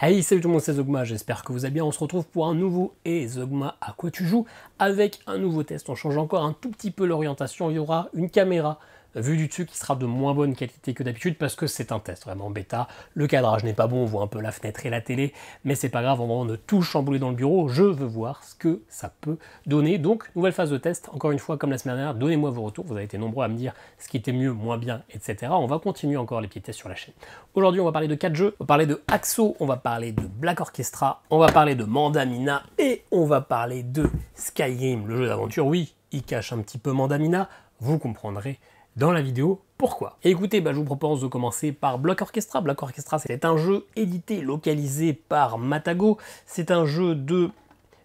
Hey, salut tout le monde, c'est Zogma, j'espère que vous allez bien. On se retrouve pour un nouveau Et Zogma, à quoi tu joues Avec un nouveau test, on change encore un tout petit peu l'orientation. Il y aura une caméra vu du dessus qui sera de moins bonne qualité que d'habitude parce que c'est un test vraiment bêta. Le cadrage n'est pas bon, on voit un peu la fenêtre et la télé, mais c'est pas grave, on ne tout chambouler dans le bureau. Je veux voir ce que ça peut donner. Donc, nouvelle phase de test. Encore une fois, comme la semaine dernière, donnez-moi vos retours. Vous avez été nombreux à me dire ce qui était mieux, moins bien, etc. On va continuer encore les petits tests sur la chaîne. Aujourd'hui, on va parler de 4 jeux. On va parler de Axo, on va parler de Black Orchestra, on va parler de Mandamina et on va parler de Sky Game, le jeu d'aventure. Oui, il cache un petit peu Mandamina. Vous comprendrez dans la vidéo pourquoi. écoutez, bah, je vous propose de commencer par Block Orchestra. Block Orchestra, c'est un jeu édité, localisé par Matago. C'est un jeu de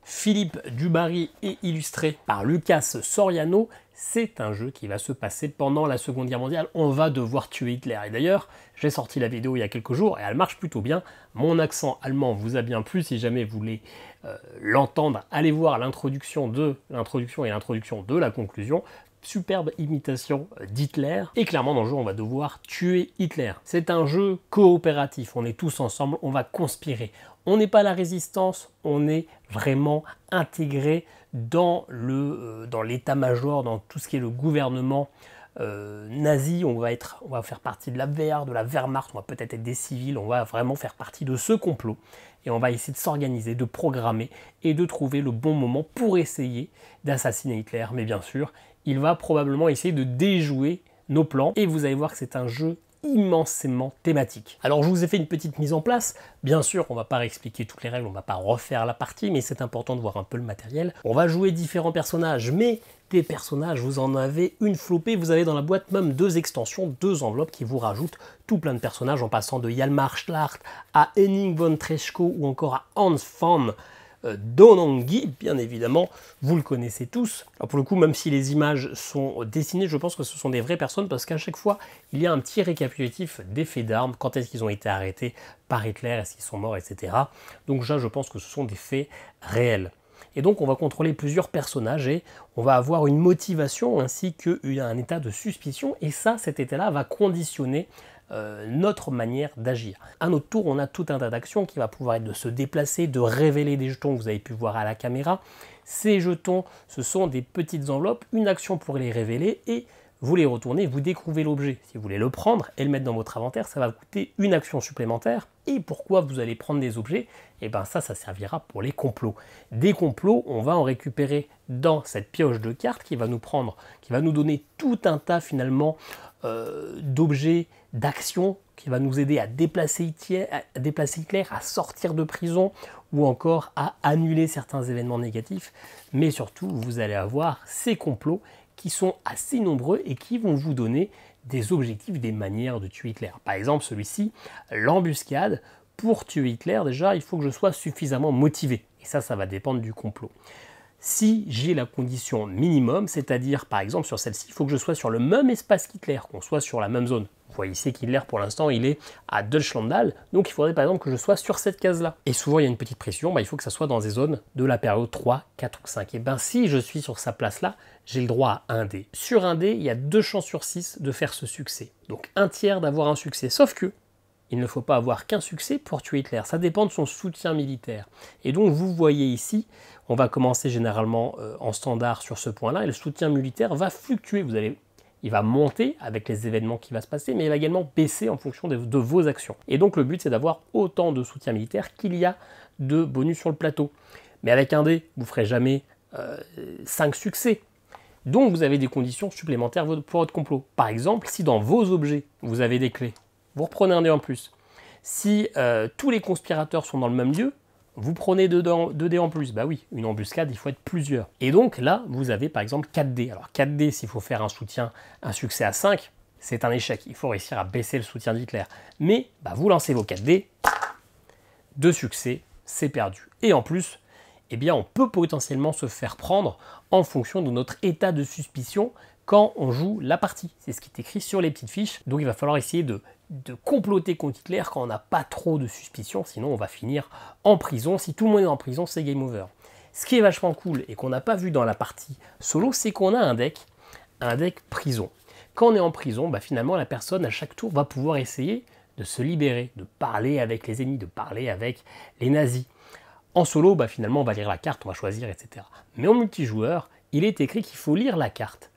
Philippe Dubarry et illustré par Lucas Soriano. C'est un jeu qui va se passer pendant la Seconde Guerre mondiale. On va devoir tuer Hitler. Et d'ailleurs, j'ai sorti la vidéo il y a quelques jours et elle marche plutôt bien. Mon accent allemand vous a bien plu. Si jamais vous voulez euh, l'entendre, allez voir l'introduction de l'introduction et l'introduction de la conclusion superbe imitation d'Hitler. Et clairement, dans le jeu, on va devoir tuer Hitler. C'est un jeu coopératif. On est tous ensemble, on va conspirer. On n'est pas la résistance, on est vraiment intégré dans euh, l'état-major, dans, tout ce qui est le gouvernement euh, nazi, on va, être, on va faire partie de la VR, de la Wehrmacht, on va peut-être être des civils, on va vraiment faire partie de ce complot. Et on va essayer de s'organiser, de programmer et de trouver le bon moment pour essayer d'assassiner Hitler. Mais bien sûr, il va probablement essayer de déjouer nos plans. Et vous allez voir que c'est un jeu immensément thématique. Alors je vous ai fait une petite mise en place, bien sûr on va pas réexpliquer toutes les règles, on va pas refaire la partie, mais c'est important de voir un peu le matériel. On va jouer différents personnages, mais des personnages, vous en avez une flopée, vous avez dans la boîte même deux extensions, deux enveloppes qui vous rajoutent tout plein de personnages en passant de Yalmar Schlacht à Henning von Treschko ou encore à Hans von euh, Donangi, bien évidemment, vous le connaissez tous. pour le coup, même si les images sont dessinées, je pense que ce sont des vraies personnes parce qu'à chaque fois, il y a un petit récapitulatif des faits d'armes, quand est-ce qu'ils ont été arrêtés par Hitler, est-ce qu'ils sont morts, etc. Donc je pense que ce sont des faits réels. Et donc on va contrôler plusieurs personnages et on va avoir une motivation ainsi qu'un état de suspicion. Et ça, cet état-là va conditionner euh, notre manière d'agir. À notre tour, on a tout un tas d'actions qui va pouvoir être de se déplacer, de révéler des jetons que vous avez pu voir à la caméra. Ces jetons, ce sont des petites enveloppes. Une action pour les révéler et vous les retournez, vous découvrez l'objet. Si vous voulez le prendre et le mettre dans votre inventaire, ça va coûter une action supplémentaire. Et pourquoi vous allez prendre des objets Eh bien ça, ça servira pour les complots. Des complots, on va en récupérer dans cette pioche de cartes qui va nous prendre, qui va nous donner tout un tas finalement euh, d'objets, d'actions qui va nous aider à déplacer, à déplacer Hitler, à sortir de prison ou encore à annuler certains événements négatifs. Mais surtout, vous allez avoir ces complots qui sont assez nombreux et qui vont vous donner des objectifs, des manières de tuer Hitler. Par exemple, celui-ci, l'embuscade. Pour tuer Hitler, déjà, il faut que je sois suffisamment motivé. Et ça, ça va dépendre du complot si j'ai la condition minimum, c'est-à-dire par exemple sur celle-ci, il faut que je sois sur le même espace qu'Hitler, qu'on soit sur la même zone. Vous voyez ici qu'Hitler pour l'instant il est à Deutschlandal, donc il faudrait par exemple que je sois sur cette case-là. Et souvent il y a une petite pression, bah, il faut que ça soit dans des zones de la période 3, 4 ou 5. Et bien si je suis sur sa place-là, j'ai le droit à un dé. Sur un dé, il y a deux chances sur 6 de faire ce succès. Donc un tiers d'avoir un succès, sauf que il ne faut pas avoir qu'un succès pour tuer Hitler, ça dépend de son soutien militaire. Et donc vous voyez ici on va commencer généralement euh, en standard sur ce point-là et le soutien militaire va fluctuer. Vous allez il va monter avec les événements qui vont se passer, mais il va également baisser en fonction de, vos actions. Et donc le but, c'est d'avoir autant de soutien militaire qu'il y a de bonus sur le plateau. Mais avec un dé, vous ne ferez jamais 5 euh, succès. Donc vous avez des conditions supplémentaires pour votre complot. Par exemple, si dans vos objets, vous avez des clés, vous reprenez un dé en plus. Si euh, tous les conspirateurs sont dans le même lieu, vous prenez 2 dés en plus, bah oui, une embuscade, il faut être plusieurs. Et donc là, vous avez par exemple 4 dés. Alors 4 dés, s'il faut faire un soutien, un succès à 5, c'est un échec. Il faut réussir à baisser le soutien d'Hitler. Mais bah, vous lancez vos 4 dés, deux succès, c'est perdu. Et en plus, eh bien, on peut potentiellement se faire prendre en fonction de notre état de suspicion quand on joue la partie. C'est ce qui est écrit sur les petites fiches. Donc il va falloir essayer de, comploter contre Hitler quand on n'a pas trop de suspicion. sinon on va finir en prison. Si tout le monde est en prison, c'est game over. Ce qui est vachement cool et qu'on n'a pas vu dans la partie solo, c'est qu'on a un deck, un deck prison. Quand on est en prison, bah, finalement la personne à chaque tour va pouvoir essayer de se libérer, de parler avec les ennemis, de parler avec les nazis. En solo, bah, finalement on va lire la carte, on va choisir, etc. Mais en multijoueur, il est écrit qu'il faut lire la carte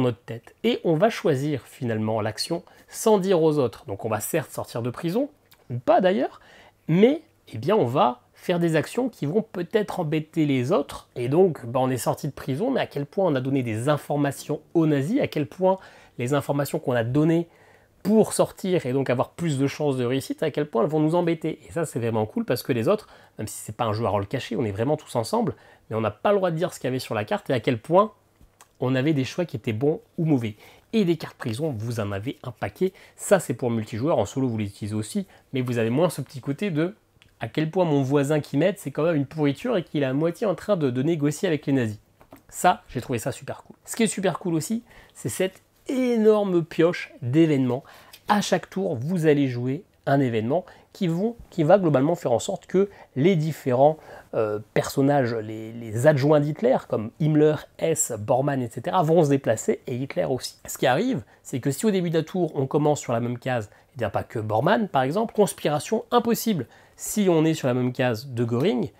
notre tête. Et on va choisir finalement l'action sans dire aux autres. Donc on va certes sortir de prison, ou pas d'ailleurs, mais eh bien on va faire des actions qui vont peut-être embêter les autres. Et donc ben on est sorti de prison, mais à quel point on a donné des informations aux nazis, à quel point les informations qu'on a données pour sortir et donc avoir plus de chances de réussite, à quel point elles vont nous embêter. Et ça, c'est vraiment cool parce que les autres, même si c'est pas un jeu à rôle caché, on est vraiment tous ensemble, mais on n'a pas le droit de dire ce qu'il y avait sur la carte et à quel point on avait des choix qui étaient bons ou mauvais. Et des cartes prison, vous en avez un paquet. Ça, c'est pour multijoueur. En solo, vous les utilisez aussi. Mais vous avez moins ce petit côté de à quel point mon voisin qui m'aide, c'est quand même une pourriture et qu'il est à moitié en train de, de négocier avec les nazis. Ça, j'ai trouvé ça super cool. Ce qui est super cool aussi, c'est cette énorme pioche d'événements. À chaque tour, vous allez jouer un événement qui, va globalement faire en sorte que les différents euh, personnages, les, adjoints d'Hitler, comme Himmler, Hess, Bormann, etc., vont se déplacer et Hitler aussi. Ce qui arrive, c'est que si au début d'un tour on commence sur la même case, et eh bien pas que Bormann par exemple, conspiration impossible. Si on est sur la même case de Göring,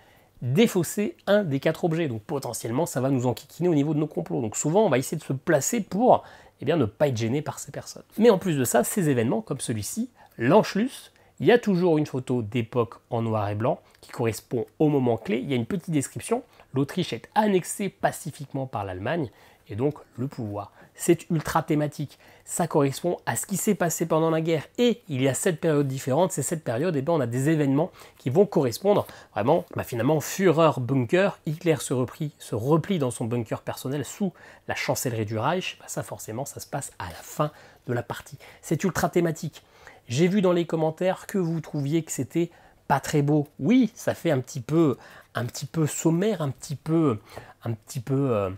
défausser un des quatre objets. Donc potentiellement, ça va nous enquiquiner au niveau de nos complots. Donc souvent, on va essayer de se placer pour eh bien, ne pas être gêné par ces personnes. Mais en plus de ça, ces événements comme celui-ci l'Anschluss, il y a toujours une photo d'époque en noir et blanc qui correspond au moment clé. Il y a une petite description. L'Autriche est annexée pacifiquement par l'Allemagne et donc le pouvoir. C'est ultra thématique. Ça correspond à ce qui s'est passé pendant la guerre. Et il y a sept périodes différentes. Ces sept périodes, et eh ben, on a des événements qui vont correspondre vraiment, bah, finalement, Führer bunker. Hitler se, replie, se replie dans son bunker personnel sous la chancellerie du Reich. Bah, ça, forcément, ça se passe à la fin de la partie. C'est ultra thématique. J'ai vu dans les commentaires que vous trouviez que c'était pas très beau. Oui, ça fait un petit peu, un petit peu sommaire, un petit peu, un petit peu euh,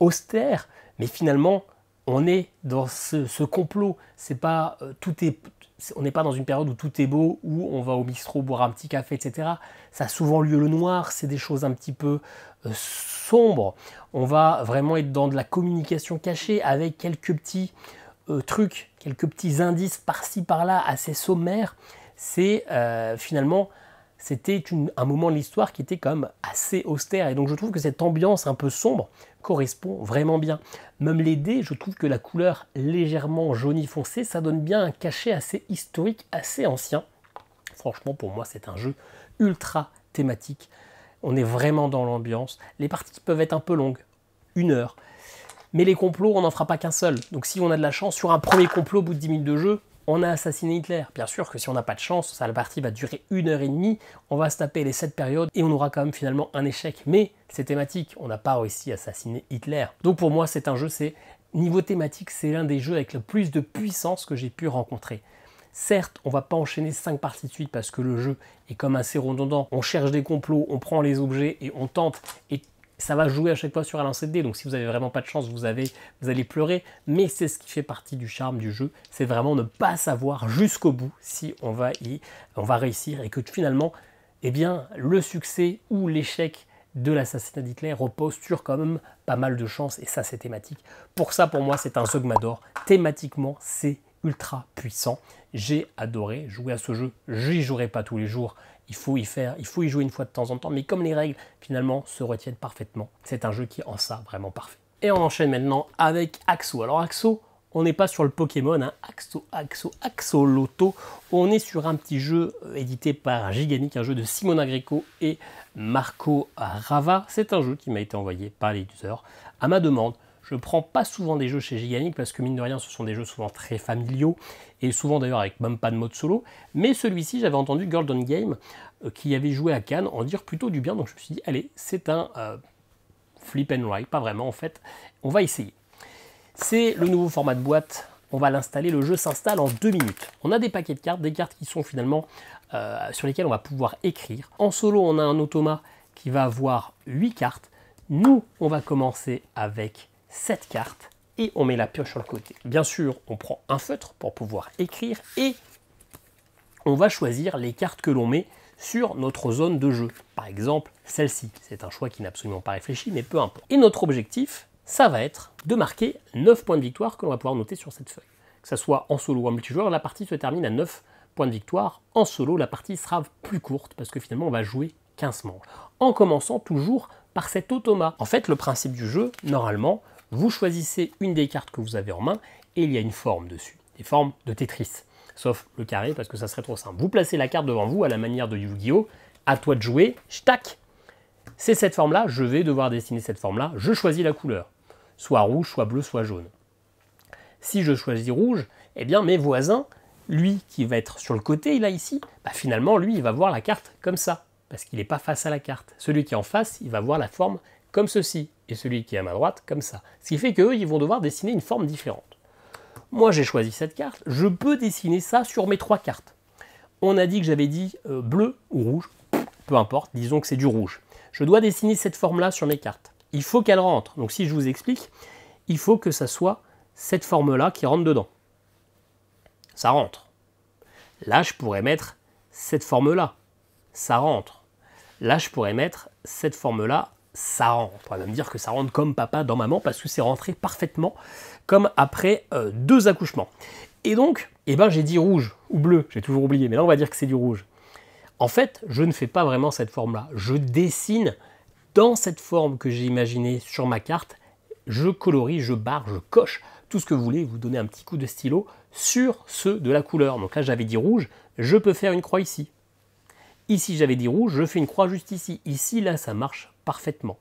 austère, mais finalement, on est dans ce, complot. C'est pas euh, tout est, on n'est pas dans une période où tout est beau, où on va au bistrot boire un petit café, etc. Ça a souvent lieu le noir, c'est des choses un petit peu euh, sombres. On va vraiment être dans de la communication cachée avec quelques petits trucs quelques petits indices par-ci par-là assez sommaires, c'est euh, finalement c'était un moment de l'histoire qui était quand même assez austère. Et donc je trouve que cette ambiance un peu sombre correspond vraiment bien. Même les dés, je trouve que la couleur légèrement jaunie foncé, ça donne bien un cachet assez historique, assez ancien. Franchement, pour moi, c'est un jeu ultra thématique. On est vraiment dans l'ambiance. Les parties peuvent être un peu longues, une heure. Mais les complots, on n'en fera pas qu'un seul. Donc si on a de la chance, sur un premier complot au bout de 10 minutes de jeu, on a assassiné Hitler. Bien sûr que si on n'a pas de chance, ça, la partie va durer une heure et demie, on va se taper les 7 périodes et on aura quand même finalement un échec. Mais c'est thématique, on n'a pas réussi à assassiner Hitler. Donc pour moi, c'est un jeu, c'est niveau thématique, c'est l'un des jeux avec le plus de puissance que j'ai pu rencontrer. Certes, on va pas enchaîner 5 parties de suite parce que le jeu est comme assez redondant. On cherche des complots, on prend les objets et on tente. Et ça va jouer à chaque fois sur un lancer de Donc si vous n'avez vraiment pas de chance, vous, allez pleurer. Mais c'est ce qui fait partie du charme du jeu. C'est vraiment ne pas savoir jusqu'au bout si on va y, on va réussir et que finalement, eh bien, le succès ou l'échec de l'assassinat d'Hitler repose sur quand même pas mal de chance et ça c'est thématique. Pour ça pour moi c'est un Zogmador. Thématiquement c'est ultra puissant. J'ai adoré jouer à ce jeu. J'y jouerai pas tous les jours il faut y faire, il faut y jouer une fois de temps en temps, mais comme les règles finalement se retiennent parfaitement, c'est un jeu qui est en ça vraiment parfait. Et on enchaîne maintenant avec Axo. Alors Axo, on n'est pas sur le Pokémon, hein. Axo, Axo, Axo Lotto. On est sur un petit jeu euh, édité par Gigamic, un jeu de Simon Agrico et Marco Rava. C'est un jeu qui m'a été envoyé par les l'éditeur à ma demande. Je ne prends pas souvent des jeux chez Gigamic parce que mine de rien, ce sont des jeux souvent très familiaux et souvent d'ailleurs avec même pas de mode solo. Mais celui-ci, j'avais entendu Golden Game euh, qui avait joué à Cannes en dire plutôt du bien, donc je me suis dit, allez, c'est un euh, flip and ride, pas vraiment en fait, on va essayer. C'est le nouveau format de boîte. On va l'installer, le jeu s'installe en deux minutes. On a des paquets de cartes, des cartes qui sont finalement euh, sur lesquelles on va pouvoir écrire. En solo, on a un automa qui va avoir 8 cartes. Nous, on va commencer avec cette carte et on met la pioche sur le côté. Bien sûr, on prend un feutre pour pouvoir écrire et on va choisir les cartes que l'on met sur notre zone de jeu. Par exemple, celle-ci. C'est un choix qui n'est absolument pas réfléchi, mais peu importe. Et notre objectif, ça va être de marquer 9 points de victoire que l'on va pouvoir noter sur cette feuille. Que ce soit en solo ou en multijoueur, la partie se termine à 9 points de victoire. En solo, la partie sera plus courte parce que finalement, on va jouer 15 manches. En commençant toujours par cet automa. En fait, le principe du jeu, normalement, vous choisissez une des cartes que vous avez en main et il y a une forme dessus, des formes de Tetris, sauf le carré parce que ça serait trop simple. Vous placez la carte devant vous à la manière de Yu-Gi-Oh! À toi de jouer, tac C'est cette forme-là, je vais devoir dessiner cette forme-là, je choisis la couleur, soit rouge, soit bleu, soit jaune. Si je choisis rouge, eh bien mes voisins, lui qui va être sur le côté, là ici, bah, finalement lui il va voir la carte comme ça, parce qu'il n'est pas face à la carte. Celui qui est en face, il va voir la forme comme ceci, et celui qui est à ma droite comme ça. Ce qui fait qu'eux, ils vont devoir dessiner une forme différente. Moi, j'ai choisi cette carte. Je peux dessiner ça sur mes trois cartes. On a dit que j'avais dit euh, bleu ou rouge. Peu importe, disons que c'est du rouge. Je dois dessiner cette forme-là sur mes cartes. Il faut qu'elle rentre. Donc si je vous explique, il faut que ça soit cette forme-là qui rentre dedans. Ça rentre. Là, je pourrais mettre cette forme-là. Ça rentre. Là, je pourrais mettre cette forme-là ça rentre. On va même dire que ça rentre comme papa dans maman parce que c'est rentré parfaitement comme après euh, deux accouchements. Et donc, eh ben, j'ai dit rouge ou bleu, j'ai toujours oublié, mais là on va dire que c'est du rouge. En fait, je ne fais pas vraiment cette forme-là. Je dessine dans cette forme que j'ai imaginée sur ma carte. Je colorie, je barre, je coche tout ce que vous voulez. Vous donnez un petit coup de stylo sur ceux de la couleur. Donc là, j'avais dit rouge, je peux faire une croix ici. Ici, j'avais dit rouge, je fais une croix juste ici. Ici, là, ça marche parfaitement.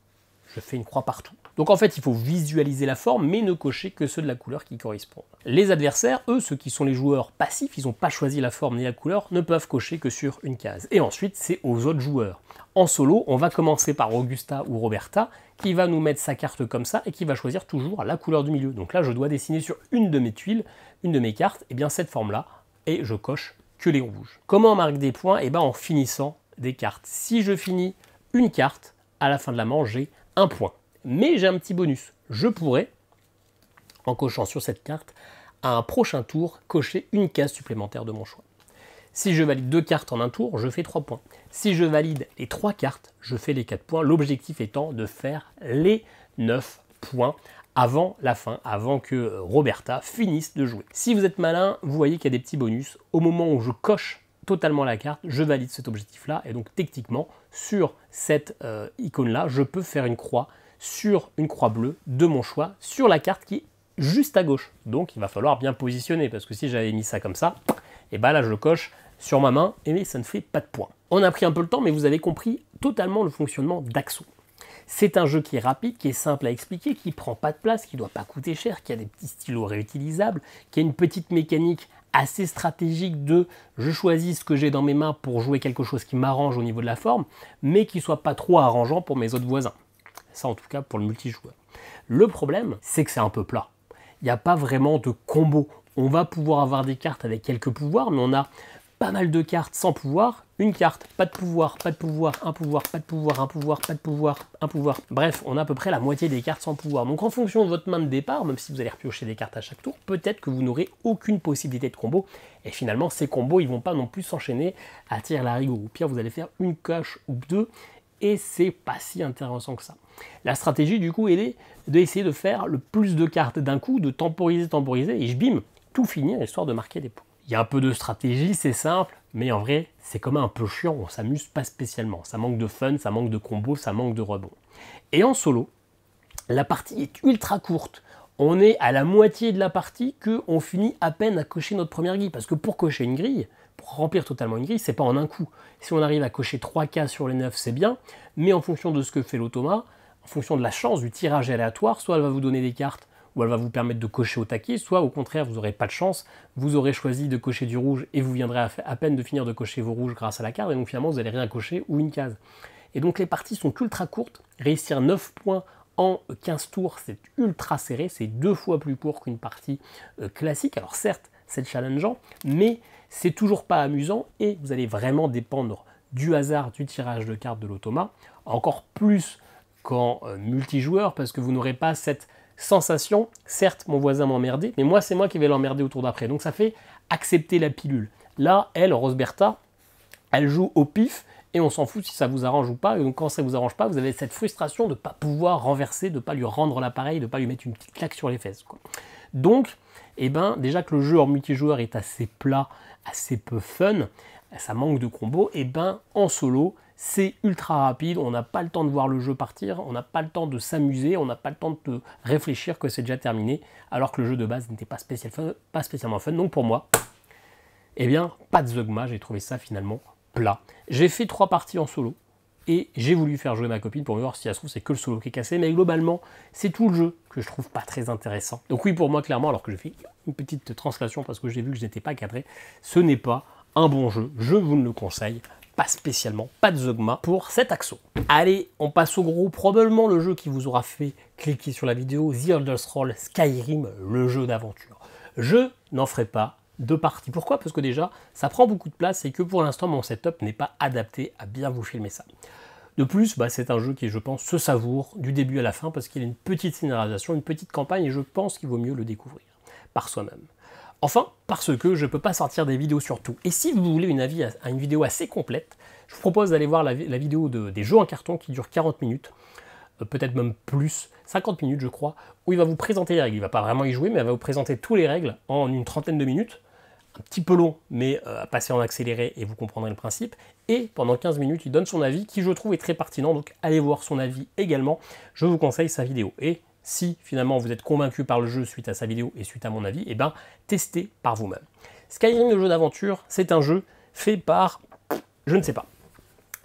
Je fais une croix partout. Donc en fait, il faut visualiser la forme, mais ne cocher que ceux de la couleur qui correspondent. Les adversaires, eux, ceux qui sont les joueurs passifs, ils n'ont pas choisi la forme ni la couleur, ne peuvent cocher que sur une case. Et ensuite, c'est aux autres joueurs. En solo, on va commencer par Augusta ou Roberta, qui va nous mettre sa carte comme ça et qui va choisir toujours la couleur du milieu. Donc là, je dois dessiner sur une de mes tuiles, une de mes cartes, et eh bien cette forme-là, et je coche que les rouges. Comment on marque des points Eh bien en finissant des cartes. Si je finis une carte, à la fin de la manche, j'ai un point. Mais j'ai un petit bonus. Je pourrais, en cochant sur cette carte, à un prochain tour, cocher une case supplémentaire de mon choix. Si je valide deux cartes en un tour, je fais trois points. Si je valide les trois cartes, je fais les quatre points. L'objectif étant de faire les neuf points avant la fin, avant que euh, Roberta finisse de jouer. Si vous êtes malin, vous voyez qu'il y a des petits bonus. Au moment où je coche totalement la carte, je valide cet objectif-là, et donc techniquement, sur cette euh, icône-là, je peux faire une croix sur une croix bleue de mon choix sur la carte qui est juste à gauche. Donc il va falloir bien positionner parce que si j'avais mis ça comme ça, et eh ben là je le coche sur ma main et ça ne fait pas de point. On a pris un peu le temps mais vous avez compris totalement le fonctionnement d'Axo. C'est un jeu qui est rapide, qui est simple à expliquer, qui prend pas de place, qui ne doit pas coûter cher, qui a des petits stylos réutilisables, qui a une petite mécanique assez stratégique de je choisis ce que j'ai dans mes mains pour jouer quelque chose qui m'arrange au niveau de la forme, mais qui soit pas trop arrangeant pour mes autres voisins. Ça en tout cas pour le multijoueur. Le problème, c'est que c'est un peu plat. Il n'y a pas vraiment de combo. On va pouvoir avoir des cartes avec quelques pouvoirs, mais on a pas mal de cartes sans pouvoir, une carte, pas de pouvoir, pas de pouvoir, un pouvoir, pas de pouvoir, un pouvoir, pas de pouvoir, un pouvoir. Bref, on a à peu près la moitié des cartes sans pouvoir. Donc en fonction de votre main de départ, même si vous allez repiocher des cartes à chaque tour, peut-être que vous n'aurez aucune possibilité de combo. Et finalement, ces combos, ils vont pas non plus s'enchaîner à la rigueur. Ou pire, vous allez faire une coche ou deux, et c'est pas si intéressant que ça. La stratégie, du coup, est d'essayer de faire le plus de cartes d'un coup, de temporiser, temporiser, et je bim, tout finir, histoire de marquer des points. Il y a un peu de stratégie, c'est simple, mais en vrai, c'est quand même un peu chiant, on s'amuse pas spécialement. Ça manque de fun, ça manque de combo, ça manque de rebond. Et en solo, la partie est ultra courte. On est à la moitié de la partie que on finit à peine à cocher notre première grille. Parce que pour cocher une grille, pour remplir totalement une grille, c'est pas en un coup. Si on arrive à cocher 3 k sur les 9, c'est bien, mais en fonction de ce que fait l'automa, en fonction de la chance du tirage aléatoire, soit elle va vous donner des cartes ou elle va vous permettre de cocher au taquet, soit au contraire, vous n'aurez pas de chance, vous aurez choisi de cocher du rouge et vous viendrez à, peine de finir de cocher vos rouges grâce à la carte, et donc finalement, vous n'allez rien cocher ou une case. Et donc les parties sont ultra courtes, réussir 9 points en 15 tours, c'est ultra serré, c'est deux fois plus court qu'une partie euh, classique. Alors certes, c'est challengeant, mais c'est toujours pas amusant et vous allez vraiment dépendre du hasard du tirage de cartes de l'automat, encore plus qu'en euh, multijoueur parce que vous n'aurez pas cette sensation, certes, mon voisin m'emmerdait, mais moi, c'est moi qui vais l'emmerder autour d'après. Donc ça fait accepter la pilule. Là, elle, Roseberta, elle joue au pif et on s'en fout si ça vous arrange ou pas. Et donc quand ça vous arrange pas, vous avez cette frustration de ne pas pouvoir renverser, de ne pas lui rendre l'appareil, de ne pas lui mettre une petite claque sur les fesses. Donc, eh ben, déjà que le jeu en multijoueur est assez plat, assez peu fun, ça manque de combos, et eh ben en solo, c'est ultra rapide, on n'a pas le temps de voir le jeu partir, on n'a pas le temps de s'amuser, on n'a pas le temps de réfléchir que c'est déjà terminé, alors que le jeu de base n'était pas, spécialement fun. Donc pour moi, eh bien, pas de Zogma, j'ai trouvé ça finalement plat. J'ai fait trois parties en solo, et j'ai voulu faire jouer ma copine pour voir si elle se trouve c'est que le solo qui est cassé, mais globalement, c'est tout le jeu que je trouve pas très intéressant. Donc oui, pour moi, clairement, alors que je fais une petite translation parce que j'ai vu que je n'étais pas cadré, ce n'est pas un bon jeu, je vous le conseille pas spécialement, pas de Zogma pour cet Axo. Allez, on passe au gros, probablement le jeu qui vous aura fait cliquer sur la vidéo, The Elder Scrolls Skyrim, le jeu d'aventure. Je n'en ferai pas de partie. Pourquoi Parce que déjà, ça prend beaucoup de place et que pour l'instant, mon setup n'est pas adapté à bien vous filmer ça. De plus, bah, c'est un jeu qui, je pense, se savoure du début à la fin parce qu'il a une petite scénarisation, une petite campagne et je pense qu'il vaut mieux le découvrir par soi-même. Enfin, parce que je ne peux pas sortir des vidéos sur tout. Et si vous voulez une, avis, une vidéo assez complète, je vous propose d'aller voir la, vidéo des jeux en carton qui dure 40 minutes, euh, peut-être même plus, 50 minutes je crois, où il va vous présenter les règles. Il ne va pas vraiment y jouer, mais il va vous présenter toutes les règles en une trentaine de minutes. Un petit peu long, mais euh, passer en accéléré et vous comprendrez le principe. Et pendant 15 minutes, il donne son avis qui je trouve est très pertinent, donc allez voir son avis également. Je vous conseille sa vidéo. Et si finalement vous êtes convaincu par le jeu suite à sa vidéo et suite à mon avis, et eh ben testez par vous-même. Skyrim, le jeu d'aventure, c'est un jeu fait par je ne sais pas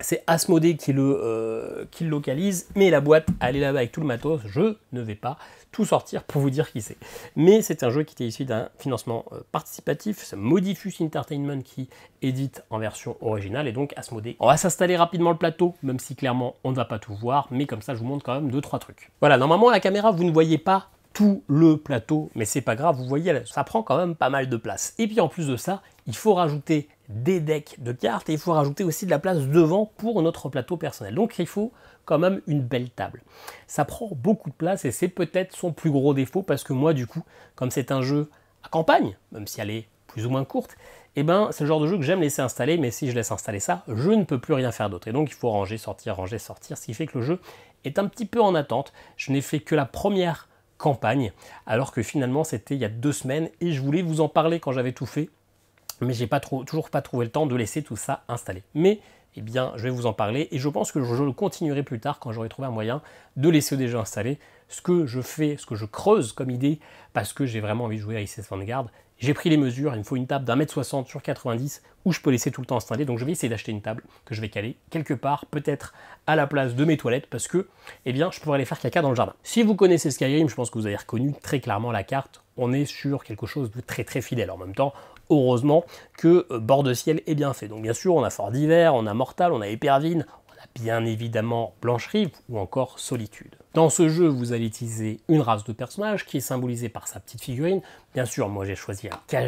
c'est Asmodé euh, qui le, localise, mais la boîte, elle est là-bas avec tout le matos, je ne vais pas tout sortir pour vous dire qui c'est. Mais c'est un jeu qui était issu d'un financement euh, participatif, c'est Modifus Entertainment qui édite en version originale, et donc Asmodé. On va s'installer rapidement le plateau, même si clairement on ne va pas tout voir, mais comme ça je vous montre quand même deux, trois trucs. Voilà, normalement la caméra vous ne voyez pas tout le plateau, mais c'est pas grave, vous voyez, ça prend quand même pas mal de place. Et puis en plus de ça, il faut rajouter des decks de cartes et il faut rajouter aussi de la place devant pour notre plateau personnel. Donc il faut quand même une belle table. Ça prend beaucoup de place et c'est peut-être son plus gros défaut parce que moi du coup, comme c'est un jeu à campagne, même si elle est plus ou moins courte, eh ben, c'est le genre de jeu que j'aime laisser installer, mais si je laisse installer ça, je ne peux plus rien faire d'autre. Et donc il faut ranger, sortir, ranger, sortir, ce qui fait que le jeu est un petit peu en attente. Je n'ai fait que la première campagne, alors que finalement c'était il y a deux semaines et je voulais vous en parler quand j'avais tout fait mais j'ai pas trop, toujours pas trouvé le temps de laisser tout ça installer. Mais eh bien, je vais vous en parler et je pense que je le continuerai plus tard quand j'aurai trouvé un moyen de laisser déjà installer ce que je fais, ce que je creuse comme idée, parce que j'ai vraiment envie de jouer à ICS Vanguard. J'ai pris les mesures, il me faut une table d'un mètre 60 sur 90 où je peux laisser tout le temps installer, donc je vais essayer d'acheter une table que je vais caler quelque part, peut-être à la place de mes toilettes, parce que eh bien, je pourrais aller faire caca dans le jardin. Si vous connaissez Skyrim, je pense que vous avez reconnu très clairement la carte, on est sur quelque chose de très très fidèle. En même temps, Heureusement que euh, Bord de Ciel est bien fait. Donc bien sûr, on a Fort d'Hiver, on a Mortal, on a Épervine, bien évidemment blancherie ou encore Solitude. Dans ce jeu, vous allez utiliser une race de personnages qui est symbolisée par sa petite figurine. Bien sûr, moi j'ai choisi un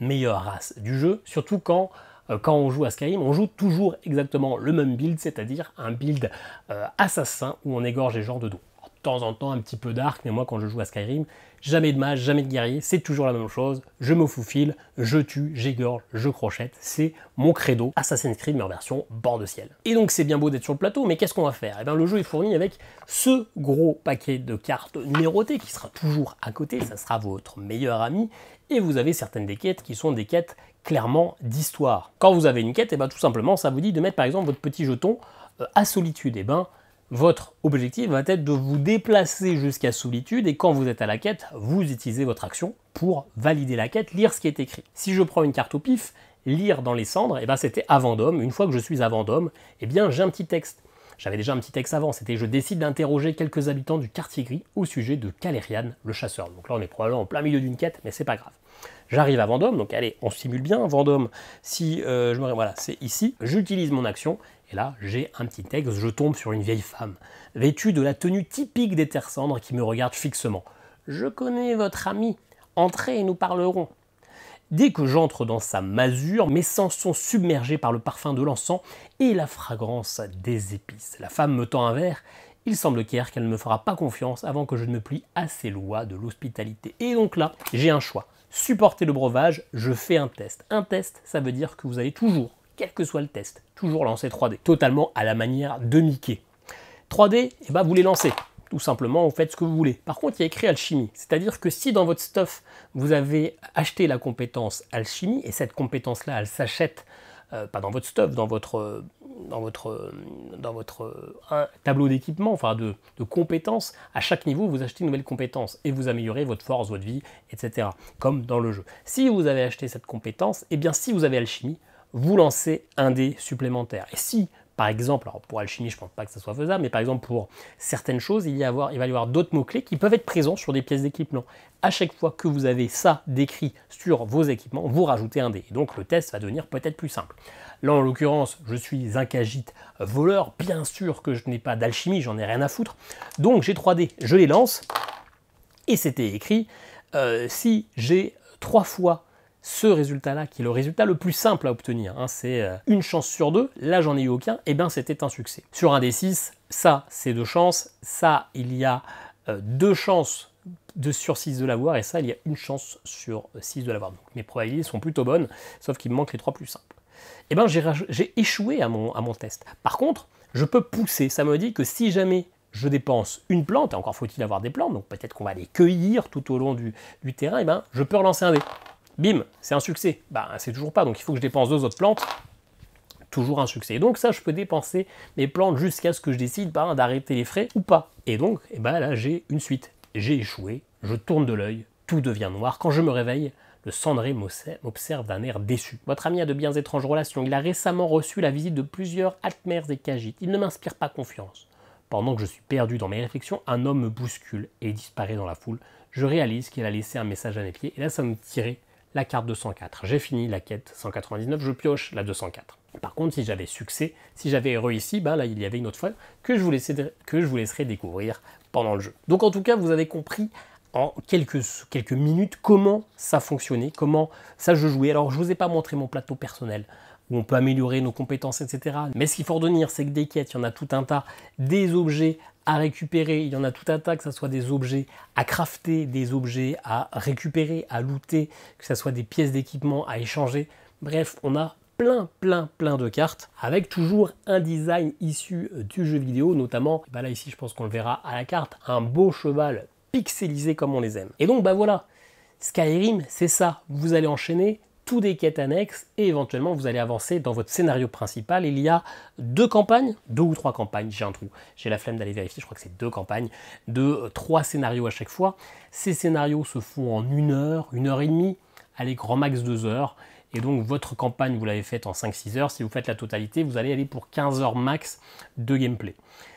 meilleure race du jeu, surtout quand euh, quand on joue à Skyrim, on joue toujours exactement le même build, c'est-à-dire un build euh, assassin où on égorge les gens de dos. De temps en temps, un petit peu dark, mais moi quand je joue à Skyrim, Jamais de mage, jamais de guerrier, c'est toujours la même chose. Je me fous-file, je tue, j'égorge, je crochette. C'est mon credo Assassin's Creed, mais en version bord de ciel. Et donc c'est bien beau d'être sur le plateau, mais qu'est-ce qu'on va faire Eh bien le jeu est fourni avec ce gros paquet de cartes numérotées qui sera toujours à côté, ça sera votre meilleur ami. Et vous avez certaines des quêtes qui sont des quêtes clairement d'histoire. Quand vous avez une quête, eh ben, tout simplement ça vous dit de mettre par exemple votre petit jeton euh, à solitude. Et eh ben, votre objectif va être de vous déplacer jusqu'à Solitude et quand vous êtes à la quête, vous utilisez votre action pour valider la quête, lire ce qui est écrit. Si je prends une carte au pif, lire dans les cendres, et eh ben c'était avant d'homme. Une fois que je suis avant d'homme, eh bien j'ai un petit texte. J'avais déjà un petit texte avant, c'était je décide d'interroger quelques habitants du quartier gris au sujet de Calerian, le chasseur. Donc là on est probablement en plein milieu d'une quête, mais c'est pas grave. J'arrive à Vendôme, donc allez, on simule bien Vendôme. Si euh, je me voilà, c'est ici, j'utilise mon action, et là, j'ai un petit texte, je tombe sur une vieille femme, vêtue de la tenue typique des terres cendres, qui me regarde fixement. Je connais votre ami, entrez et nous parlerons. Dès que j'entre dans sa masure, mes sens sont submergés par le parfum de l'encens et la fragrance des épices. La femme me tend un verre. Il semble qu'elle ne me fera pas confiance avant que je ne me plie à ses lois de l'hospitalité. Et donc là, j'ai un choix supporter le breuvage, je fais un test. Un test, ça veut dire que vous allez toujours, quel que soit le test, toujours lancer 3D, totalement à la manière de Mickey. 3D, et eh ben vous les lancez. Tout simplement, vous faites ce que vous voulez. Par contre, il y a écrit alchimie. C'est-à-dire que si dans votre stuff, vous avez acheté la compétence alchimie, et cette compétence-là, elle s'achète, euh, pas dans votre stuff, dans votre euh, dans votre, dans votre euh, tableau d'équipement, enfin de, compétences. À chaque niveau, vous achetez une nouvelle compétence et vous améliorez votre force, votre vie, etc. Comme dans le jeu. Si vous avez acheté cette compétence, et eh bien si vous avez alchimie, vous lancez un dé supplémentaire. Et si par exemple, alors pour alchimie, je ne pense pas que ça soit faisable, mais par exemple pour certaines choses, il, y va y avoir d'autres mots-clés qui peuvent être présents sur des pièces d'équipement. À chaque fois que vous avez ça décrit sur vos équipements, vous rajoutez un dé. donc le test va devenir peut-être plus simple. Là, en l'occurrence, je suis un cagite voleur. Bien sûr que je n'ai pas d'alchimie, j'en ai rien à foutre. Donc j'ai 3 dés, je les lance. Et c'était écrit, euh, si j'ai trois fois ce résultat-là, qui est le résultat le plus simple à obtenir, hein, c'est euh, une chance sur deux, là j'en ai eu aucun, et eh bien c'était un succès. Sur un des six, ça c'est deux chances, ça il y a euh, deux chances de sur 6 de l'avoir, et ça il y a une chance sur six de l'avoir. Donc mes probabilités sont plutôt bonnes, sauf qu'il me manque les trois plus simples. Et eh bien j'ai échoué à mon, test. Par contre, je peux pousser, ça me dit que si jamais je dépense une plante, et encore faut-il avoir des plantes, donc peut-être qu'on va les cueillir tout au long du, terrain, et eh bien je peux relancer un dé bim, c'est un succès. Bah, c'est toujours pas, donc il faut que je dépense deux autres plantes, toujours un succès. Et donc ça, je peux dépenser mes plantes jusqu'à ce que je décide bah, d'arrêter les frais ou pas. Et donc, et eh bah, là, j'ai une suite. J'ai échoué, je tourne de l'œil, tout devient noir. Quand je me réveille, le cendré m'observe d'un air déçu. Votre ami a de bien étranges relations. Il a récemment reçu la visite de plusieurs Atmers et cagites. Il ne m'inspire pas confiance. Pendant que je suis perdu dans mes réflexions, un homme me bouscule et disparaît dans la foule. Je réalise qu'il a laissé un message à mes pieds et là, ça me tirait la carte 204. J'ai fini la quête 199, je pioche la 204. Par contre, si j'avais succès, si j'avais réussi, ben là, il y avait une autre fois que je, vous laisserai, que je vous laisserai découvrir pendant le jeu. Donc en tout cas, vous avez compris en quelques, quelques minutes comment ça fonctionnait, comment ça je jouais. Alors je vous ai pas montré mon plateau personnel où on peut améliorer nos compétences, etc. Mais ce qu'il faut retenir, c'est que des quêtes, il y en a tout un tas, des objets à récupérer, il y en a tout un tas, que ce soit des objets à crafter, des objets à récupérer, à looter, que ce soit des pièces d'équipement à échanger. Bref, on a plein plein plein de cartes avec toujours un design issu euh, du jeu vidéo notamment bah là ici je pense qu'on le verra à la carte un beau cheval pixelisé comme on les aime et donc bah voilà Skyrim c'est ça vous allez enchaîner tous des quêtes annexes et éventuellement vous allez avancer dans votre scénario principal. Il y a deux campagnes, deux ou trois campagnes, j'ai un trou, j'ai la flemme d'aller vérifier, je crois que c'est deux campagnes, de euh, trois scénarios à chaque fois. Ces scénarios se font en une heure, une heure et demie, allez grand max deux heures. Et donc votre campagne, vous l'avez faite en 5-6 heures, si vous faites la totalité, vous allez aller pour 15 heures max de gameplay.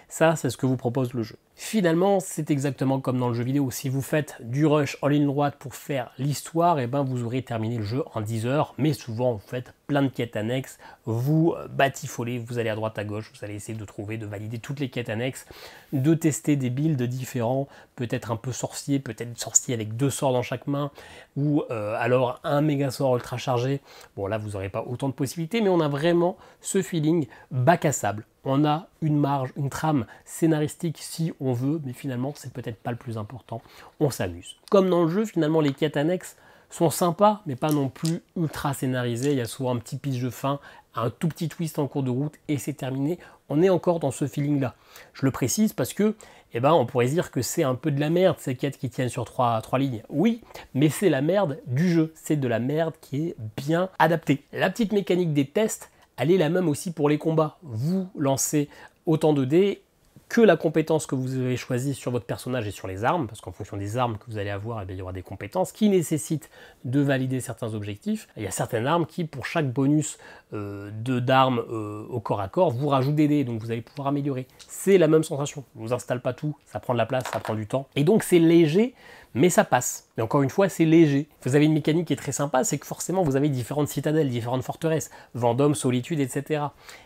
Ça, c'est ce que vous propose le jeu. Finalement, c'est exactement comme dans le jeu vidéo. Si vous faites du rush en ligne droite pour faire l'histoire, et eh ben vous aurez terminé le jeu en 10 heures. Mais souvent, vous faites plein de quêtes annexes, vous euh, batifolez, vous allez à droite à gauche, vous allez essayer de trouver, de valider toutes les quêtes annexes, de tester des builds différents, peut-être un peu sorcier, peut-être sorcier avec deux sorts dans chaque main, ou euh, alors un méga sort ultra chargé. Bon là, vous n'aurez pas autant de possibilités, mais on a vraiment ce feeling bac à sable. On a une marge, une trame scénaristique si on on veut, mais finalement c'est peut-être pas le plus important, on s'amuse. Comme dans le jeu, finalement les quêtes annexes sont sympas, mais pas non plus ultra scénarisées, il y a souvent un petit pitch de fin, un tout petit twist en cours de route, et c'est terminé, on est encore dans ce feeling-là. Je le précise parce que, eh ben, on pourrait dire que c'est un peu de la merde ces quêtes qui tiennent sur trois, trois lignes. Oui, mais c'est la merde du jeu, c'est de la merde qui est bien adaptée. La petite mécanique des tests, elle est la même aussi pour les combats. Vous lancez autant de dés que la compétence que vous avez choisie sur votre personnage et sur les armes, parce qu'en fonction des armes que vous allez avoir, eh il y aura des compétences qui nécessitent de valider certains objectifs. Il y a certaines armes qui, pour chaque bonus euh, d'armes euh, au corps à corps, vous rajoutent des dés, donc vous allez pouvoir améliorer. C'est la même sensation. vous installe pas tout, ça prend de la place, ça prend du temps. Et donc c'est léger, mais ça passe. Et encore une fois, c'est léger. Vous avez une mécanique qui est très sympa, c'est que forcément vous avez différentes citadelles, différentes forteresses, Vendôme, Solitude, etc.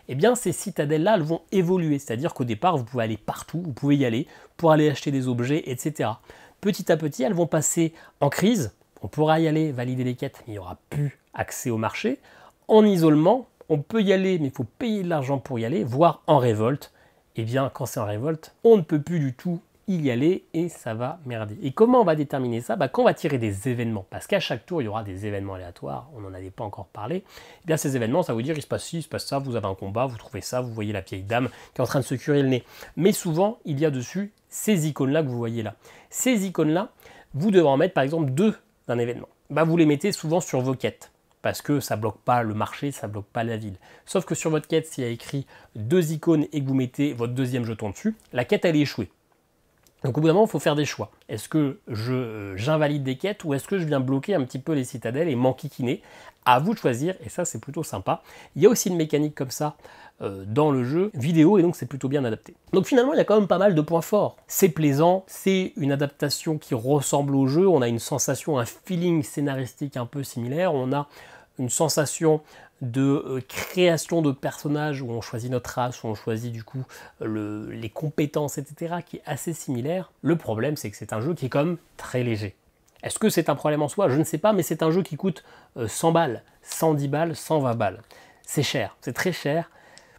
Eh bien, ces citadelles-là, elles vont évoluer, c'est-à-dire qu'au départ, vous pouvez aller partout, vous pouvez y aller pour aller acheter des objets, etc. Petit à petit, elles vont passer en crise, on pourra y aller, valider les quêtes, mais il n'y aura plus accès au marché. En isolement, on peut y aller, mais il faut payer de l'argent pour y aller, voire en révolte. Eh bien, quand c'est en révolte, on ne peut plus du tout il y allait et ça va merder. Et comment on va déterminer ça bah, Quand on va tirer des événements, parce qu'à chaque tour, il y aura des événements aléatoires, on n'en avait pas encore parlé. Eh bien ces événements, ça veut dire il se passe ci, il se passe ça, vous avez un combat, vous trouvez ça, vous voyez la vieille dame qui est en train de se curer le nez. Mais souvent, il y a dessus ces icônes-là que vous voyez là. Ces icônes-là, vous devez en mettre par exemple deux d'un événement. Bah, vous les mettez souvent sur vos quêtes parce que ça bloque pas le marché, ça bloque pas la ville. Sauf que sur votre quête, s'il y a écrit deux icônes et que vous mettez votre deuxième jeton dessus, la quête elle est donc au bout d'un moment, il faut faire des choix. Est-ce que je, euh, j'invalide des quêtes ou est-ce que je viens bloquer un petit peu les citadelles et m'enquiquiner À vous de choisir, et ça c'est plutôt sympa. Il y a aussi une mécanique comme ça euh, dans le jeu vidéo, et donc c'est plutôt bien adapté. Donc finalement, il y a quand même pas mal de points forts. C'est plaisant, c'est une adaptation qui ressemble au jeu, on a une sensation, un feeling scénaristique un peu similaire, on a une sensation de euh, création de personnages où on choisit notre race, où on choisit du coup les compétences, etc., qui est assez similaire. Le problème, c'est que c'est un jeu qui est comme très léger. Est-ce que c'est un problème en soi Je ne sais pas, mais c'est un jeu qui coûte 100 euh, balles, 110 balles, 120 balles. C'est cher, c'est très cher.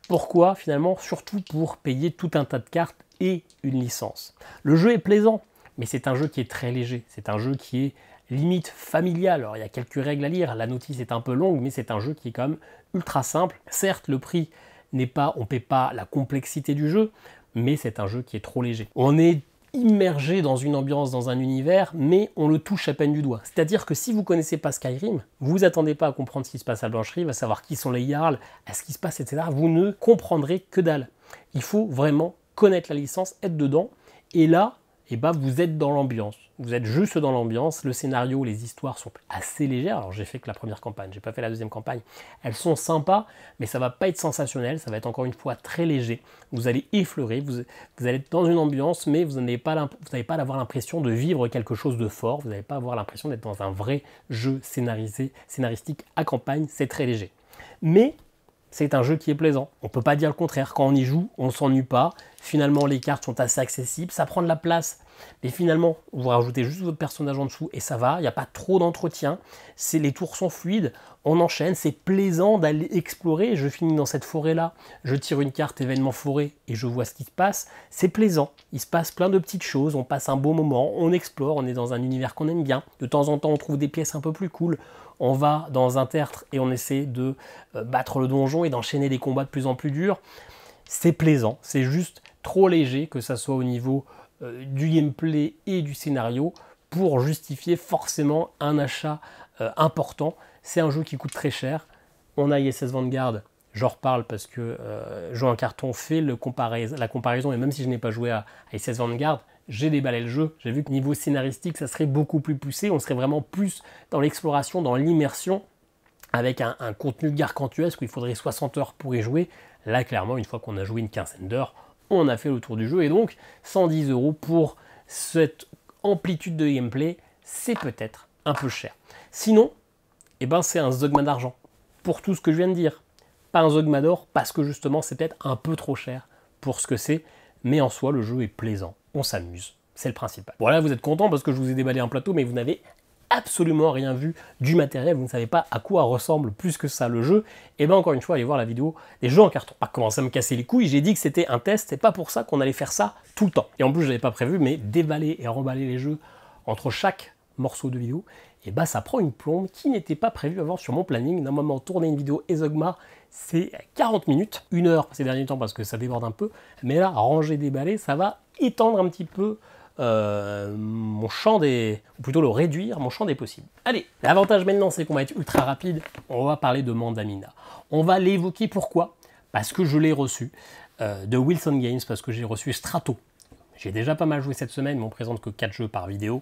Pourquoi finalement Surtout pour payer tout un tas de cartes et une licence. Le jeu est plaisant, mais c'est un jeu qui est très léger. C'est un jeu qui est limite familiale, Alors il y a quelques règles à lire, la notice est un peu longue, mais c'est un jeu qui est quand même ultra simple. Certes, le prix n'est pas, on ne paie pas la complexité du jeu, mais c'est un jeu qui est trop léger. On est immergé dans une ambiance, dans un univers, mais on le touche à peine du doigt. C'est-à-dire que si vous connaissez pas Skyrim, vous attendez pas à comprendre ce qui se passe à Blancherie, à savoir qui sont les Jarls, à ce qui se passe, etc. Vous ne comprendrez que dalle. Il faut vraiment connaître la licence, être dedans, et là, eh ben, vous êtes dans l'ambiance. Vous êtes juste dans l'ambiance, le scénario, les histoires sont assez légères. Alors j'ai fait que la première campagne, j'ai pas fait la deuxième campagne. Elles sont sympas, mais ça va pas être sensationnel, ça va être encore une fois très léger. Vous allez effleurer, vous, allez être dans une ambiance, mais vous n'avez pas, avoir l'impression de vivre quelque chose de fort, vous n'avez pas avoir l'impression d'être dans un vrai jeu scénarisé, scénaristique à campagne, c'est très léger. Mais c'est un jeu qui est plaisant. On peut pas dire le contraire. Quand on y joue, on s'ennuie pas. Finalement, les cartes sont assez accessibles. Ça prend de la place mais finalement, vous rajoutez juste votre personnage en dessous et ça va, il n'y a pas trop d'entretien, c'est, les tours sont fluides, on enchaîne, c'est plaisant d'aller explorer, je finis dans cette forêt-là, je tire une carte événement forêt et je vois ce qui se passe, c'est plaisant, il se passe plein de petites choses, on passe un beau moment, on explore, on est dans un univers qu'on aime bien, de temps en temps on trouve des pièces un peu plus cool, on va dans un tertre et on essaie de euh, battre le donjon et d'enchaîner des combats de plus en plus durs, c'est plaisant, c'est juste trop léger que ça soit au niveau euh, du gameplay et du scénario pour justifier forcément un achat euh, important. C'est un jeu qui coûte très cher. On a ISS Vanguard, j'en reparle parce que euh, Jean Carton fait le la comparaison, et même si je n'ai pas joué à, ISS Vanguard, j'ai déballé le jeu, j'ai vu que niveau scénaristique, ça serait beaucoup plus poussé, on serait vraiment plus dans l'exploration, dans l'immersion, avec un, un, contenu gargantuesque où il faudrait 60 heures pour y jouer. Là, clairement, une fois qu'on a joué une quinzaine d'heures, on a fait le tour du jeu et donc 110 euros pour cette amplitude de gameplay, c'est peut-être un peu cher. Sinon, eh ben c'est un Zogma d'argent pour tout ce que je viens de dire. Pas un Zogma d'or parce que justement c'est peut-être un peu trop cher pour ce que c'est, mais en soi le jeu est plaisant, on s'amuse, c'est le principal. Voilà, vous êtes content parce que je vous ai déballé un plateau, mais vous n'avez absolument rien vu du matériel, vous ne savez pas à quoi ressemble plus que ça le jeu, et bien encore une fois, allez voir la vidéo des jeux en carton. Pas ah, commencé à me casser les couilles, j'ai dit que c'était un test, c'est pas pour ça qu'on allait faire ça tout le temps. Et en plus, je n'avais pas prévu, mais déballer et remballer les jeux entre chaque morceau de vidéo, et bah ça prend une plombe qui n'était pas prévue avant sur mon planning. Normalement, tourner une vidéo Ezogma, c'est 40 minutes, une heure ces derniers temps parce que ça déborde un peu, mais là, ranger, déballer, ça va étendre un petit peu euh, mon champ des... ou plutôt le réduire, mon champ des possibles. Allez, l'avantage maintenant c'est qu'on va être ultra rapide, on va parler de Mandamina. On va l'évoquer pourquoi Parce que je l'ai reçu euh, de Wilson Games, parce que j'ai reçu Strato. J'ai déjà pas mal joué cette semaine, mais on présente que 4 jeux par vidéo.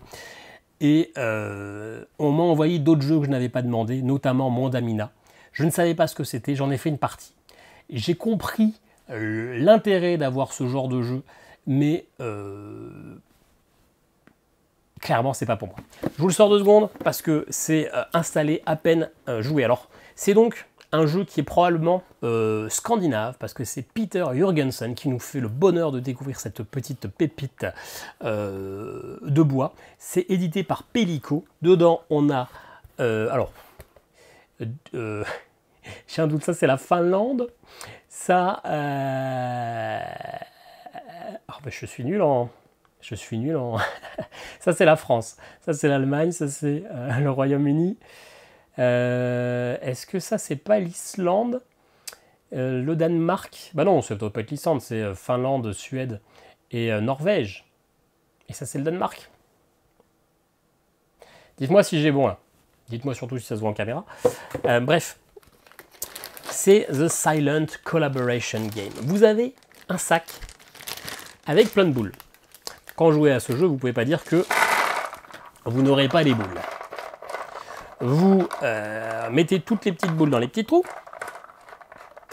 Et euh, on m'a envoyé d'autres jeux que je n'avais pas demandé, notamment Mandamina. Je ne savais pas ce que c'était, j'en ai fait une partie. J'ai compris l'intérêt d'avoir ce genre de jeu, mais clairement, c'est pas pour moi. Je vous le sors deux secondes parce que c'est euh, installé à peine euh, joué. Alors, c'est donc un jeu qui est probablement euh, scandinave, parce que c'est Peter Jurgensen qui nous fait le bonheur de découvrir cette petite pépite de bois. C'est édité par Pellico. Dedans, on a... alors... J'ai un doute, ça c'est la Finlande. Ça... Ah, je suis nul en je suis nul en... ça c'est la France, ça c'est l'Allemagne, ça c'est euh, le Royaume-Uni. Euh, est-ce que ça c'est pas l'Islande euh, Le Danemark Bah non, ça doit pas être l'Islande, c'est Finlande, Suède et Norvège. Et ça c'est le Danemark. Dites-moi si j'ai bon Dites-moi surtout si ça se voit en caméra. bref, c'est The Silent Collaboration Game. Vous avez un sac avec plein de boules quand jouez à ce jeu, vous ne pouvez pas dire que vous n'aurez pas les boules. Vous euh, mettez toutes les petites boules dans les petits trous,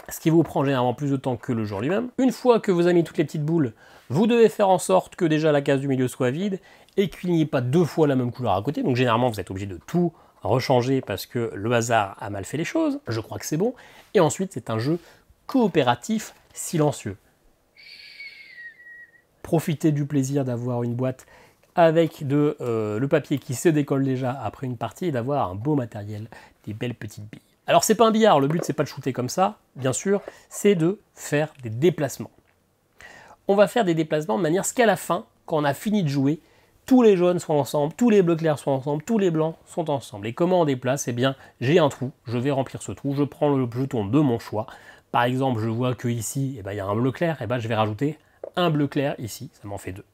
ce qui vous prend généralement plus de temps que le jour lui-même. Une fois que vous avez mis toutes les petites boules, vous devez faire en sorte que déjà la case du milieu soit vide et qu'il n'y ait pas deux fois la même couleur à côté. Donc généralement, vous êtes obligé de tout rechanger parce que le hasard a mal fait les choses. Je crois que c'est bon. Et ensuite, c'est un jeu coopératif silencieux profiter du plaisir d'avoir une boîte avec de, euh, le papier qui se décolle déjà après une partie et d'avoir un beau matériel, des belles petites billes. Alors c'est pas un billard, le but c'est pas de shooter comme ça, bien sûr, c'est de faire des déplacements. On va faire des déplacements de manière à ce qu'à la fin, quand on a fini de jouer, tous les jaunes sont ensemble, tous les bleus clairs sont ensemble, tous les blancs sont ensemble. Et comment on déplace Eh bien, j'ai un trou, je vais remplir ce trou, je prends le jeton de mon choix. Par exemple, je vois que ici, eh ben, il y a un bleu clair, et eh ben, je vais rajouter un bleu clair ici, ça m'en fait deux.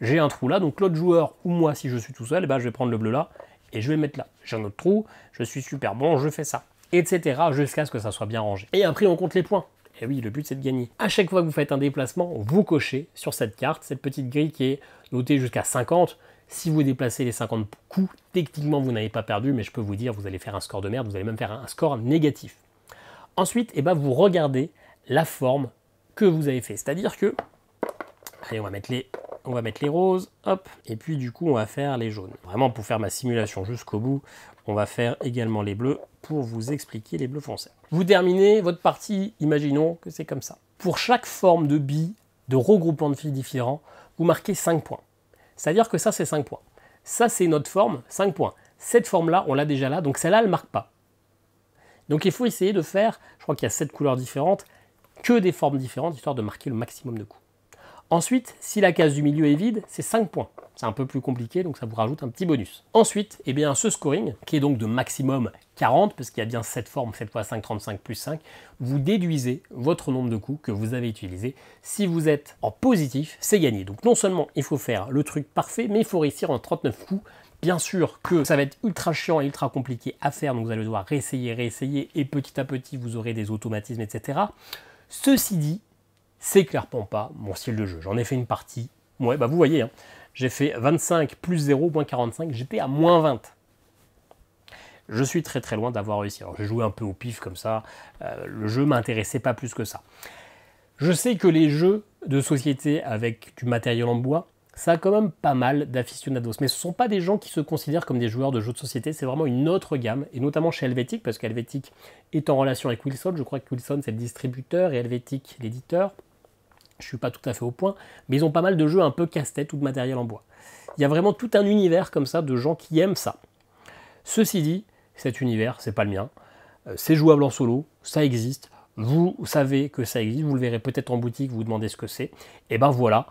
J'ai un trou là, donc l'autre joueur ou moi, si je suis tout seul, et eh ben, je vais prendre le bleu là et je vais mettre là. J'ai un autre trou, je suis super bon, je fais ça, etc. jusqu'à ce que ça soit bien rangé. Et après, on compte les points. Et oui, le but c'est de gagner. À chaque fois que vous faites un déplacement, vous cochez sur cette carte, cette petite grille qui est notée jusqu'à 50. Si vous déplacez les 50 coups, techniquement vous n'avez pas perdu, mais je peux vous dire, vous allez faire un score de merde, vous allez même faire un score négatif. Ensuite, eh ben, vous regardez la forme que vous avez fait. C'est-à-dire que on va mettre les, on va mettre les roses, hop, et puis du coup on va faire les jaunes. Vraiment pour faire ma simulation jusqu'au bout, on va faire également les bleus pour vous expliquer les bleus foncés. Vous terminez votre partie, imaginons que c'est comme ça. Pour chaque forme de bille, de regroupement de filles différents, vous marquez 5 points. C'est-à-dire que ça c'est 5 points. Ça c'est notre forme, 5 points. Cette forme-là, on l'a déjà là, donc celle-là, elle ne marque pas. Donc il faut essayer de faire, je crois qu'il y a 7 couleurs différentes, que des formes différentes, histoire de marquer le maximum de coups. Ensuite, si la case du milieu est vide, c'est 5 points. C'est un peu plus compliqué, donc ça vous rajoute un petit bonus. Ensuite, eh bien, ce scoring, qui est donc de maximum 40, parce qu'il y a bien 7 formes, 7 fois 5, 35 plus 5, vous déduisez votre nombre de coups que vous avez utilisé. Si vous êtes en positif, c'est gagné. Donc non seulement il faut faire le truc parfait, mais il faut réussir en 39 coups Bien sûr que ça va être ultra chiant et ultra compliqué à faire, donc vous allez devoir réessayer, réessayer, et petit à petit vous aurez des automatismes, etc. Ceci dit, c'est clairement pas mon style de jeu. J'en ai fait une partie. Ouais, bah vous voyez, hein. j'ai fait 25 plus 0, moins 45, j'étais à moins 20. Je suis très très loin d'avoir réussi. j'ai joué un peu au pif comme ça, euh, le jeu m'intéressait pas plus que ça. Je sais que les jeux de société avec du matériel en bois, ça a quand même pas mal d'afficionados. Mais ce ne sont pas des gens qui se considèrent comme des joueurs de jeux de société, c'est vraiment une autre gamme, et notamment chez Helvetic, parce qu'Helvetic est en relation avec Wilson, je crois que Wilson c'est le distributeur et Helvetic l'éditeur. Je suis pas tout à fait au point, mais ils ont pas mal de jeux un peu casse-tête ou de matériel en bois. Il y a vraiment tout un univers comme ça de gens qui aiment ça. Ceci dit, cet univers, c'est pas le mien. Euh, c'est jouable en solo, ça existe. Vous savez que ça existe, vous le verrez peut-être en boutique, vous demandez ce que c'est. Et ben voilà,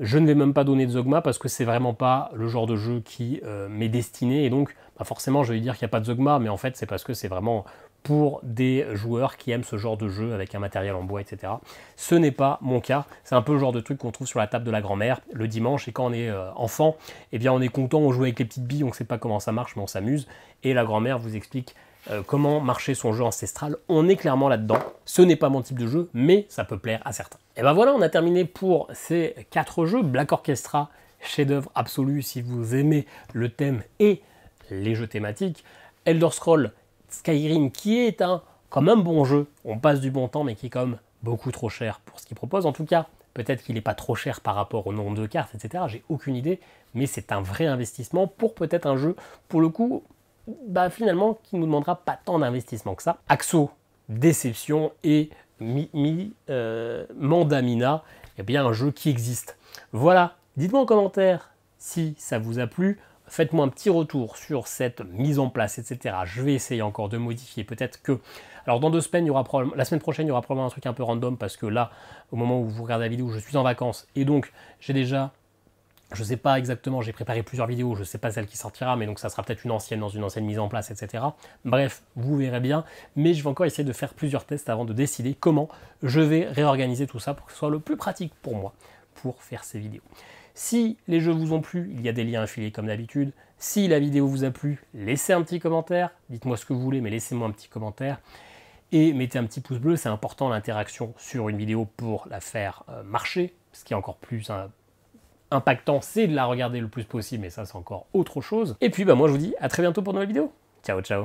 je ne vais même pas donner de Zogma parce que c'est vraiment pas le genre de jeu qui euh, m'est destiné. Et donc, bah forcément, je vais dire qu'il n'y a pas de Zogma, mais en fait, c'est parce que c'est vraiment pour des joueurs qui aiment ce genre de jeu avec un matériel en bois, etc. Ce n'est pas mon cas. C'est un peu le genre de truc qu'on trouve sur la table de la grand-mère le dimanche. Et quand on est euh, enfant, eh bien on est content, on joue avec les petites billes, on ne sait pas comment ça marche, mais on s'amuse. Et la grand-mère vous explique euh, comment marcher son jeu ancestral. On est clairement là-dedans. Ce n'est pas mon type de jeu, mais ça peut plaire à certains. Et ben voilà, on a terminé pour ces quatre jeux. Black Orchestra, chef-d'œuvre absolu si vous aimez le thème et les jeux thématiques. Elder Scroll Skyrim qui est un, comme un bon jeu, on passe du bon temps mais qui est quand même beaucoup trop cher pour ce qu'il propose en tout cas. Peut-être qu'il n'est pas trop cher par rapport au nombre de cartes, etc. J'ai aucune idée, mais c'est un vrai investissement pour peut-être un jeu, pour le coup, bah, finalement, qui ne nous demandera pas tant d'investissement que ça. Axo, déception, et Mi, euh, Mandamina, eh bien, un jeu qui existe. Voilà, dites-moi en commentaire si ça vous a plu. Faites-moi un petit retour sur cette mise en place, etc. Je vais essayer encore de modifier. Peut-être que. Alors, dans deux semaines, il y aura probablement... la semaine prochaine, il y aura probablement un truc un peu random parce que là, au moment où vous regardez la vidéo, je suis en vacances et donc j'ai déjà je ne sais pas exactement, j'ai préparé plusieurs vidéos, je ne sais pas celle qui sortira, mais donc ça sera peut-être une ancienne dans une ancienne mise en place, etc. Bref, vous verrez bien, mais je vais encore essayer de faire plusieurs tests avant de décider comment je vais réorganiser tout ça pour que ce soit le plus pratique pour moi pour faire ces vidéos. Si les jeux vous ont plu, il y a des liens affiliés comme d'habitude. Si la vidéo vous a plu, laissez un petit commentaire. Dites-moi ce que vous voulez, mais laissez-moi un petit commentaire. Et mettez un petit pouce bleu, c'est important l'interaction sur une vidéo pour la faire euh, marcher. Ce qui est encore plus hein, impactant, c'est de la regarder le plus possible, mais ça c'est encore autre chose. Et puis bah, moi je vous dis à très bientôt pour de nouvelles vidéos. Ciao ciao